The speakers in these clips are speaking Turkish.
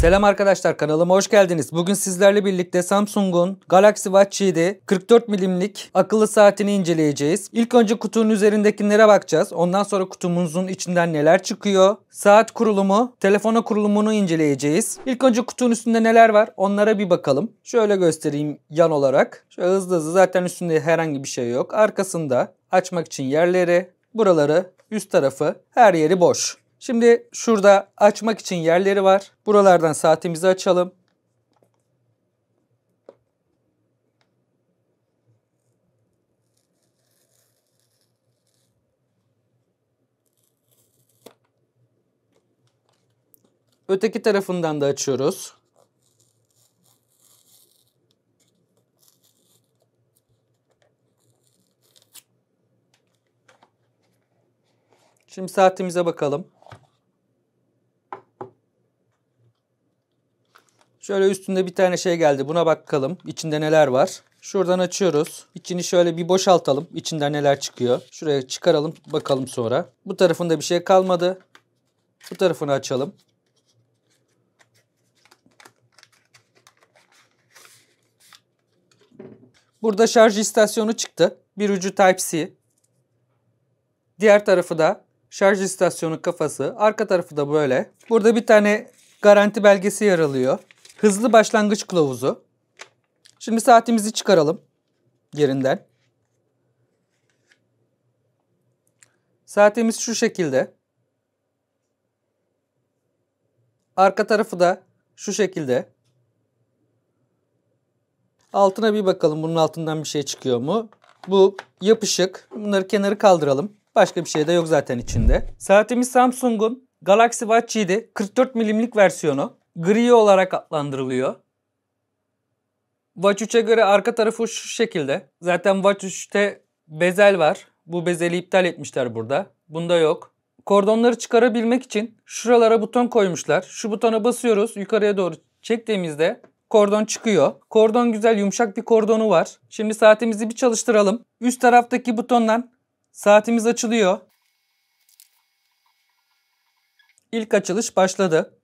Selam arkadaşlar kanalıma hoş geldiniz. Bugün sizlerle birlikte Samsung'un Galaxy Watch 7 44 milimlik akıllı saatini inceleyeceğiz. İlk önce kutunun üzerindekilere bakacağız. Ondan sonra kutumuzun içinden neler çıkıyor? Saat kurulumu, telefona kurulumunu inceleyeceğiz. İlk önce kutunun üstünde neler var onlara bir bakalım. Şöyle göstereyim yan olarak. Şöyle hızlı hızlı zaten üstünde herhangi bir şey yok. Arkasında açmak için yerleri, buraları, üst tarafı her yeri boş. Şimdi şurada açmak için yerleri var. Buralardan saatimizi açalım. Öteki tarafından da açıyoruz. Şimdi saatimize bakalım. Şöyle üstünde bir tane şey geldi. Buna bakalım. İçinde neler var. Şuradan açıyoruz. İçini şöyle bir boşaltalım. İçinden neler çıkıyor. Şuraya çıkaralım. Bakalım sonra. Bu tarafında bir şey kalmadı. Bu tarafını açalım. Burada şarj istasyonu çıktı. Bir ucu Type-C. Diğer tarafı da şarj istasyonu kafası. Arka tarafı da böyle. Burada bir tane garanti belgesi yer alıyor. Hızlı başlangıç kılavuzu. Şimdi saatimizi çıkaralım yerinden. Saatimiz şu şekilde. Arka tarafı da şu şekilde. Altına bir bakalım bunun altından bir şey çıkıyor mu? Bu yapışık. Bunları kenarı kaldıralım. Başka bir şey de yok zaten içinde. Saatimiz Samsung'un Galaxy Watch 7 44 milimlik versiyonu gri olarak adlandırılıyor. Watch göre arka tarafı şu şekilde. Zaten Watch bezel var. Bu bezeli iptal etmişler burada. Bunda yok. Kordonları çıkarabilmek için şuralara buton koymuşlar. Şu butona basıyoruz. Yukarıya doğru çektiğimizde kordon çıkıyor. Kordon güzel yumuşak bir kordonu var. Şimdi saatimizi bir çalıştıralım. Üst taraftaki butondan saatimiz açılıyor. İlk açılış başladı.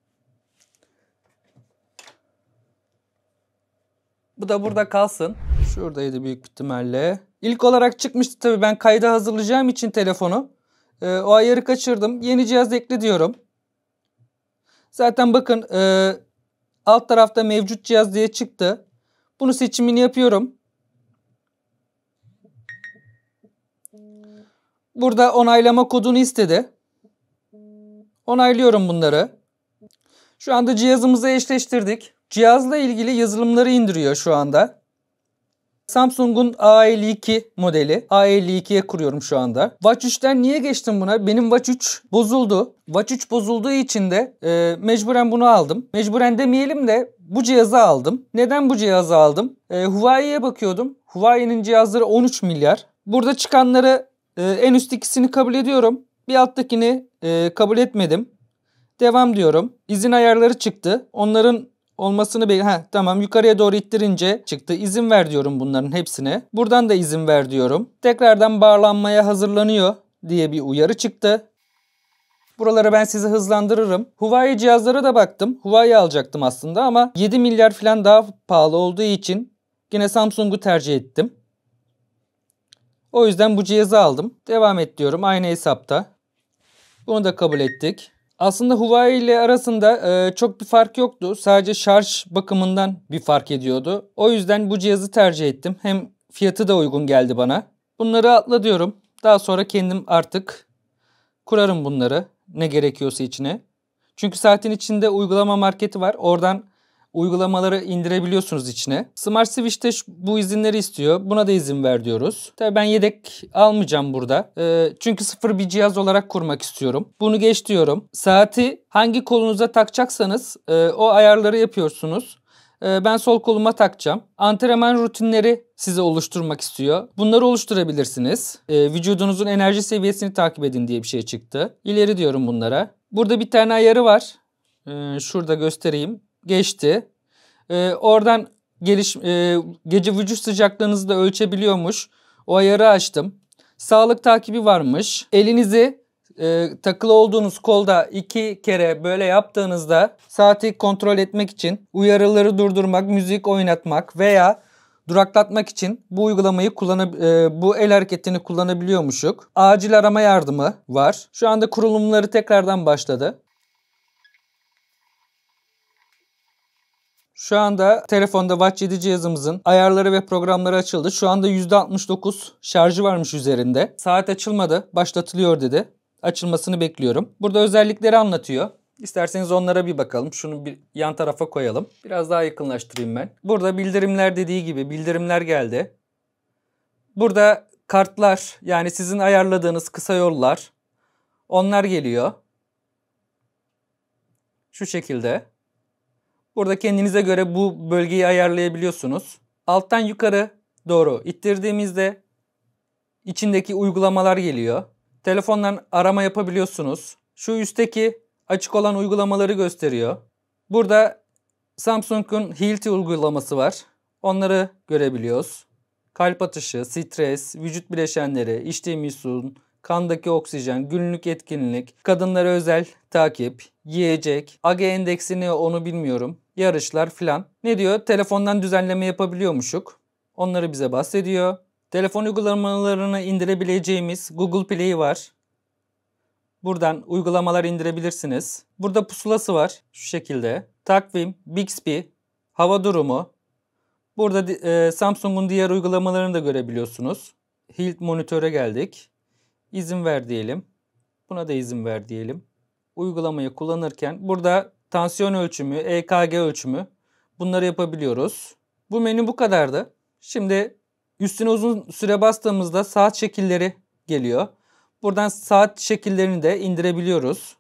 Bu da burada kalsın. Şuradaydı büyük ihtimalle. İlk olarak çıkmıştı tabii ben kayda hazırlayacağım için telefonu. E, o ayarı kaçırdım. Yeni cihaz ekle diyorum. Zaten bakın e, alt tarafta mevcut cihaz diye çıktı. Bunu seçimini yapıyorum. Burada onaylama kodunu istedi. Onaylıyorum bunları. Şu anda cihazımızı eşleştirdik. Cihazla ilgili yazılımları indiriyor şu anda. Samsung'un A52 modeli. A52'ye kuruyorum şu anda. Watch 3'ten niye geçtim buna? Benim Watch 3 bozuldu. Watch 3 bozulduğu için de e, mecburen bunu aldım. Mecburen demeyelim de bu cihazı aldım. Neden bu cihazı aldım? E, Huawei'ye bakıyordum. Huawei'nin cihazları 13 milyar. Burada çıkanları e, en üst ikisini kabul ediyorum. Bir alttakini e, kabul etmedim. Devam diyorum. İzin ayarları çıktı. Onların olmasını bel ha tamam yukarıya doğru ittirince çıktı. İzin ver diyorum bunların hepsine. Buradan da izin ver diyorum. Tekrardan bağlanmaya hazırlanıyor diye bir uyarı çıktı. Buralara ben sizi hızlandırırım. Huawei cihazlara da baktım. Huawei alacaktım aslında ama 7 milyar falan daha pahalı olduğu için yine Samsung'u tercih ettim. O yüzden bu cihazı aldım. Devam et diyorum aynı hesapta. Bunu da kabul ettik. Aslında Huawei ile arasında e, çok bir fark yoktu. Sadece şarj bakımından bir fark ediyordu. O yüzden bu cihazı tercih ettim. Hem fiyatı da uygun geldi bana. Bunları atla diyorum. Daha sonra kendim artık kurarım bunları. Ne gerekiyorsa içine. Çünkü saatin içinde uygulama marketi var. Oradan uygulamaları indirebiliyorsunuz içine. Smart Switch'te bu izinleri istiyor. Buna da izin ver diyoruz. Tabii ben yedek almayacağım burada. E, çünkü sıfır bir cihaz olarak kurmak istiyorum. Bunu geç diyorum. Saati hangi kolunuza takacaksanız e, o ayarları yapıyorsunuz. E, ben sol koluma takacağım. Antrenman rutinleri size oluşturmak istiyor. Bunları oluşturabilirsiniz. E, vücudunuzun enerji seviyesini takip edin diye bir şey çıktı. İleri diyorum bunlara. Burada bir tane ayarı var. E, şurada göstereyim geçti. E, oradan geliş, e, gece vücut sıcaklığınızı da ölçebiliyormuş. O ayarı açtım. Sağlık takibi varmış. Elinizi e, takılı olduğunuz kolda iki kere böyle yaptığınızda saati kontrol etmek için uyarıları durdurmak, müzik oynatmak veya duraklatmak için bu uygulamayı kullanıp e, bu el hareketini kullanabiliyormuşuk. Acil arama yardımı var. Şu anda kurulumları tekrardan başladı. Şu anda telefonda Watch 7 cihazımızın ayarları ve programları açıldı. Şu anda %69 şarjı varmış üzerinde. Saat açılmadı, başlatılıyor dedi. Açılmasını bekliyorum. Burada özellikleri anlatıyor. İsterseniz onlara bir bakalım. Şunu bir yan tarafa koyalım. Biraz daha yakınlaştırayım ben. Burada bildirimler dediği gibi bildirimler geldi. Burada kartlar yani sizin ayarladığınız kısa yollar onlar geliyor. Şu şekilde. Burada kendinize göre bu bölgeyi ayarlayabiliyorsunuz. Alttan yukarı doğru ittirdiğimizde içindeki uygulamalar geliyor. Telefondan arama yapabiliyorsunuz. Şu üstteki açık olan uygulamaları gösteriyor. Burada Samsung'un Hilti uygulaması var. Onları görebiliyoruz. Kalp atışı, stres, vücut bileşenleri, içtiğimiz su, kandaki oksijen, günlük etkinlik, kadınlara özel takip, yiyecek, AGE endeksini onu bilmiyorum yarışlar filan. Ne diyor? Telefondan düzenleme yapabiliyormuşuk. Onları bize bahsediyor. Telefon uygulamalarını indirebileceğimiz Google Play var. Buradan uygulamalar indirebilirsiniz. Burada pusulası var şu şekilde. Takvim, Bixby, hava durumu. Burada e, Samsung'un diğer uygulamalarını da görebiliyorsunuz. Hilt monitöre geldik. İzin ver diyelim. Buna da izin ver diyelim. Uygulamayı kullanırken burada tansiyon ölçümü, EKG ölçümü bunları yapabiliyoruz. Bu menü bu kadardı. Şimdi üstüne uzun süre bastığımızda saat şekilleri geliyor. Buradan saat şekillerini de indirebiliyoruz.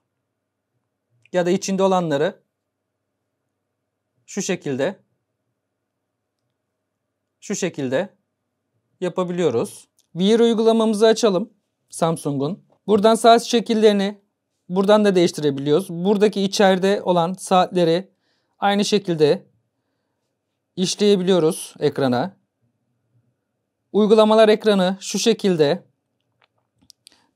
Ya da içinde olanları şu şekilde şu şekilde yapabiliyoruz. Wear uygulamamızı açalım Samsung'un. Buradan saat şekillerini Buradan da değiştirebiliyoruz. Buradaki içeride olan saatleri aynı şekilde işleyebiliyoruz ekrana. Uygulamalar ekranı şu şekilde.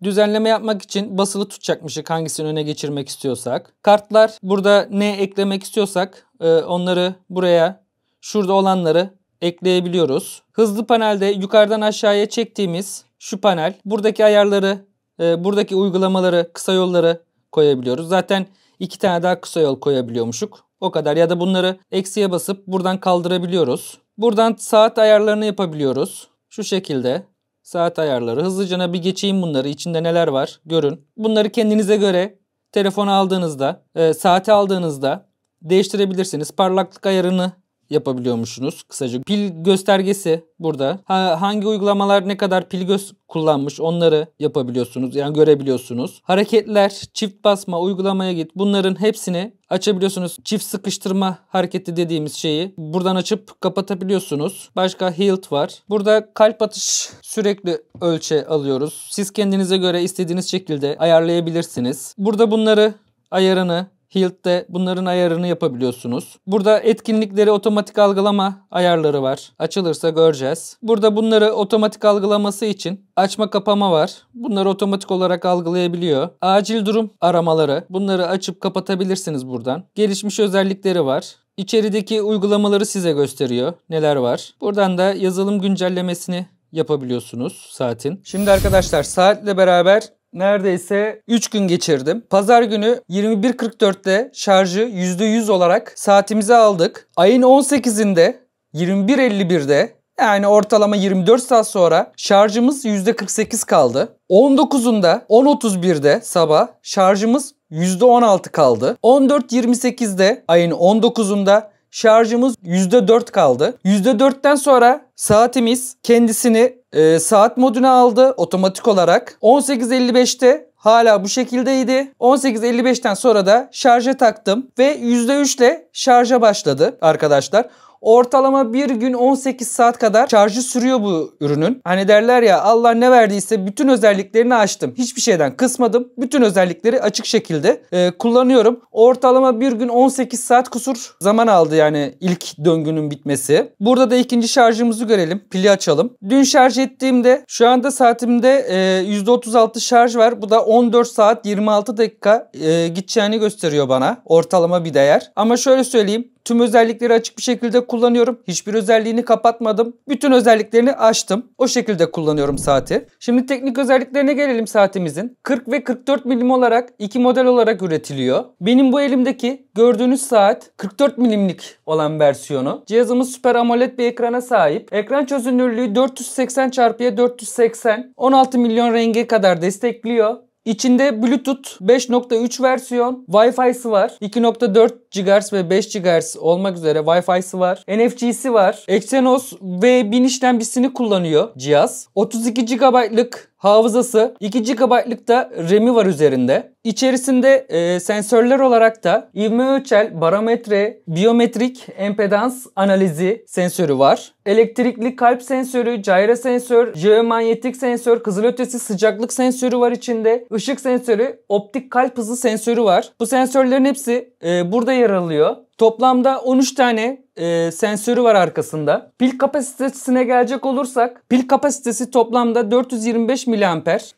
Düzenleme yapmak için basılı tutacakmışık hangisini öne geçirmek istiyorsak. Kartlar burada ne eklemek istiyorsak e, onları buraya şurada olanları ekleyebiliyoruz. Hızlı panelde yukarıdan aşağıya çektiğimiz şu panel buradaki ayarları ee, buradaki uygulamaları, kısa yolları koyabiliyoruz. Zaten iki tane daha kısa yol koyabiliyormuşuk. O kadar ya da bunları eksiye basıp buradan kaldırabiliyoruz. Buradan saat ayarlarını yapabiliyoruz. Şu şekilde saat ayarları. Hızlıca bir geçeyim bunları. İçinde neler var görün. Bunları kendinize göre telefon aldığınızda, e, saate aldığınızda değiştirebilirsiniz. Parlaklık ayarını yapabiliyormuşsunuz. Kısaca pil göstergesi burada. Ha, hangi uygulamalar ne kadar pil göz kullanmış onları yapabiliyorsunuz. Yani görebiliyorsunuz. Hareketler, çift basma, uygulamaya git. Bunların hepsini açabiliyorsunuz. Çift sıkıştırma hareketi dediğimiz şeyi buradan açıp kapatabiliyorsunuz. Başka hilt var. Burada kalp atış sürekli ölçe alıyoruz. Siz kendinize göre istediğiniz şekilde ayarlayabilirsiniz. Burada bunları ayarını Hilt'te bunların ayarını yapabiliyorsunuz. Burada etkinlikleri otomatik algılama ayarları var. Açılırsa göreceğiz. Burada bunları otomatik algılaması için açma kapama var. Bunları otomatik olarak algılayabiliyor. Acil durum aramaları. Bunları açıp kapatabilirsiniz buradan. Gelişmiş özellikleri var. İçerideki uygulamaları size gösteriyor. Neler var. Buradan da yazılım güncellemesini yapabiliyorsunuz saatin. Şimdi arkadaşlar saatle beraber neredeyse 3 gün geçirdim. Pazar günü 21.44'te şarjı %100 olarak saatimize aldık. Ayın 18'inde 21.51'de yani ortalama 24 saat sonra şarjımız %48 kaldı. 19'unda 10.31'de sabah şarjımız %16 kaldı. 14.28'de ayın 19'unda şarjımız %4 kaldı. %4'ten sonra Saatimiz kendisini e, saat moduna aldı otomatik olarak. 18.55'te hala bu şekildeydi. 18.55'ten sonra da şarja taktım ve %3 ile şarja başladı arkadaşlar. Ortalama bir gün 18 saat kadar şarjı sürüyor bu ürünün. Hani derler ya Allah ne verdiyse bütün özelliklerini açtım. Hiçbir şeyden kısmadım. Bütün özellikleri açık şekilde e, kullanıyorum. Ortalama bir gün 18 saat kusur zaman aldı yani ilk döngünün bitmesi. Burada da ikinci şarjımızı görelim. Pili açalım. Dün şarj ettiğimde şu anda saatimde e, %36 şarj var. Bu da 14 saat 26 dakika e, gideceğini gösteriyor bana. Ortalama bir değer. Ama şöyle söyleyeyim. Tüm özellikleri açık bir şekilde kullanıyorum. Hiçbir özelliğini kapatmadım. Bütün özelliklerini açtım. O şekilde kullanıyorum saati. Şimdi teknik özelliklerine gelelim saatimizin. 40 ve 44 milim olarak iki model olarak üretiliyor. Benim bu elimdeki gördüğünüz saat 44 milimlik olan versiyonu. Cihazımız Super AMOLED bir ekrana sahip. Ekran çözünürlüğü 480 x 480. 16 milyon renge kadar destekliyor. İçinde Bluetooth 5.3 versiyon, Wi-Fi'si var. 2.4 GHz ve 5 GHz olmak üzere Wi-Fi'si var. NFC'si var. Exynos V1000 işlemcisini kullanıyor cihaz. 32 GB'lık Hafızası 2 GB'lık da RAM'i var üzerinde. İçerisinde e, sensörler olarak da ivme ölçel, barometre, biyometrik, empedans analizi sensörü var. Elektrikli kalp sensörü, gyro sensör, jeomanyetik sensör, kızılötesi sıcaklık sensörü var içinde. Işık sensörü, optik kalp hızı sensörü var. Bu sensörlerin hepsi e, burada yer alıyor. Toplamda 13 tane e, sensörü var arkasında. Pil kapasitesine gelecek olursak pil kapasitesi toplamda 425 mAh.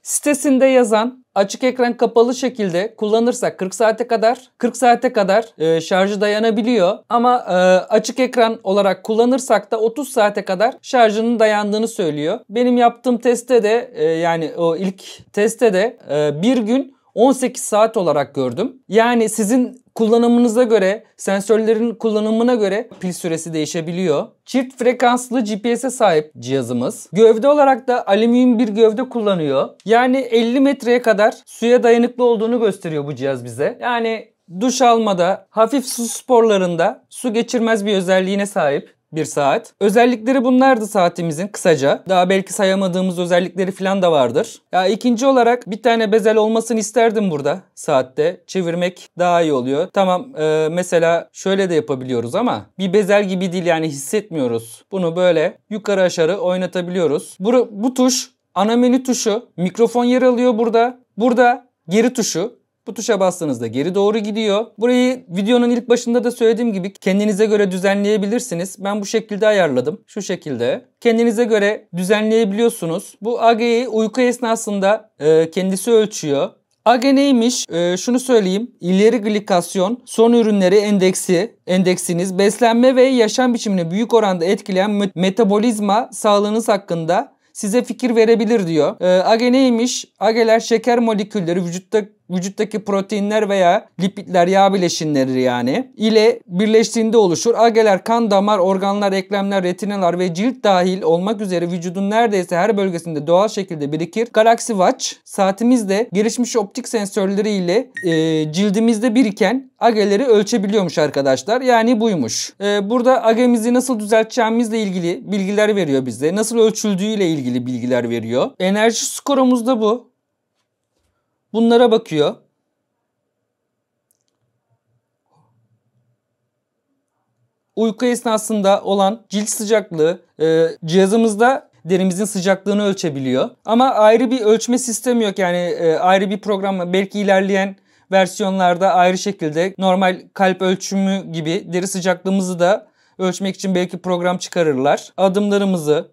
Sitesinde yazan açık ekran kapalı şekilde kullanırsak 40 saate kadar 40 saate kadar e, şarjı dayanabiliyor ama e, açık ekran olarak kullanırsak da 30 saate kadar şarjının dayandığını söylüyor. Benim yaptığım testte de e, yani o ilk testte de e, bir gün 18 saat olarak gördüm. Yani sizin kullanımınıza göre, sensörlerin kullanımına göre pil süresi değişebiliyor. Çift frekanslı GPS'e sahip cihazımız. Gövde olarak da alüminyum bir gövde kullanıyor. Yani 50 metreye kadar suya dayanıklı olduğunu gösteriyor bu cihaz bize. Yani duş almada, hafif su sporlarında su geçirmez bir özelliğine sahip bir saat. Özellikleri bunlardı saatimizin kısaca. Daha belki sayamadığımız özellikleri falan da vardır. Ya ikinci olarak bir tane bezel olmasını isterdim burada saatte. Çevirmek daha iyi oluyor. Tamam e, mesela şöyle de yapabiliyoruz ama bir bezel gibi değil yani hissetmiyoruz. Bunu böyle yukarı aşağı oynatabiliyoruz. Bu, bu tuş ana menü tuşu. Mikrofon yer alıyor burada. Burada geri tuşu. Bu tuşa bastığınızda geri doğru gidiyor. Burayı videonun ilk başında da söylediğim gibi kendinize göre düzenleyebilirsiniz. Ben bu şekilde ayarladım. Şu şekilde. Kendinize göre düzenleyebiliyorsunuz. Bu AG'yi uyku esnasında e, kendisi ölçüyor. AG neymiş? Ee, şunu söyleyeyim. İleri glikasyon, son ürünleri endeksi, endeksiniz, beslenme ve yaşam biçimini büyük oranda etkileyen metabolizma sağlığınız hakkında size fikir verebilir diyor. Ee, AG neymiş? AG'ler şeker molekülleri vücutta vücuttaki proteinler veya lipidler, yağ bileşenleri yani ile birleştiğinde oluşur. Algeler kan, damar, organlar, eklemler, retinalar ve cilt dahil olmak üzere vücudun neredeyse her bölgesinde doğal şekilde birikir. Galaxy Watch saatimizde gelişmiş optik sensörleri ile e, cildimizde biriken ageleri ölçebiliyormuş arkadaşlar. Yani buymuş. E, burada agemizi nasıl düzelteceğimizle ilgili bilgiler veriyor bize. Nasıl ölçüldüğüyle ilgili bilgiler veriyor. Enerji skorumuz da bu. Bunlara bakıyor. Uyku esnasında olan cilt sıcaklığı e, cihazımızda derimizin sıcaklığını ölçebiliyor. Ama ayrı bir ölçme sistemi yok yani e, ayrı bir program belki ilerleyen versiyonlarda ayrı şekilde normal kalp ölçümü gibi deri sıcaklığımızı da ölçmek için belki program çıkarırlar. Adımlarımızı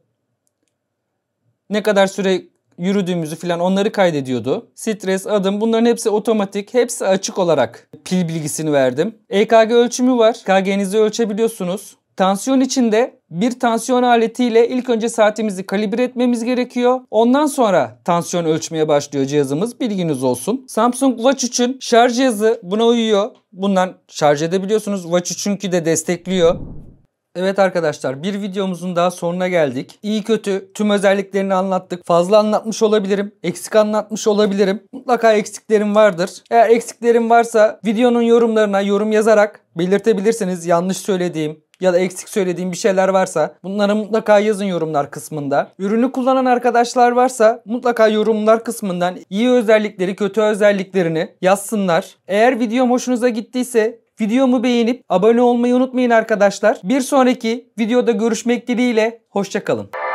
ne kadar süre yürüdüğümüzü falan onları kaydediyordu. Stres, adım bunların hepsi otomatik, hepsi açık olarak pil bilgisini verdim. EKG ölçümü var. EKG'nizi ölçebiliyorsunuz. Tansiyon içinde bir tansiyon aletiyle ilk önce saatimizi kalibre etmemiz gerekiyor. Ondan sonra tansiyon ölçmeye başlıyor cihazımız. Bilginiz olsun. Samsung Watch için şarj cihazı buna uyuyor. Bundan şarj edebiliyorsunuz. Watch çünkü de destekliyor. Evet arkadaşlar bir videomuzun daha sonuna geldik. İyi kötü tüm özelliklerini anlattık. Fazla anlatmış olabilirim. Eksik anlatmış olabilirim. Mutlaka eksiklerim vardır. Eğer eksiklerim varsa videonun yorumlarına yorum yazarak belirtebilirsiniz. Yanlış söylediğim, ya da eksik söylediğim bir şeyler varsa bunları mutlaka yazın yorumlar kısmında. Ürünü kullanan arkadaşlar varsa mutlaka yorumlar kısmından iyi özellikleri, kötü özelliklerini yazsınlar. Eğer videom hoşunuza gittiyse Videomu beğenip abone olmayı unutmayın arkadaşlar. Bir sonraki videoda görüşmek dileğiyle hoşçakalın.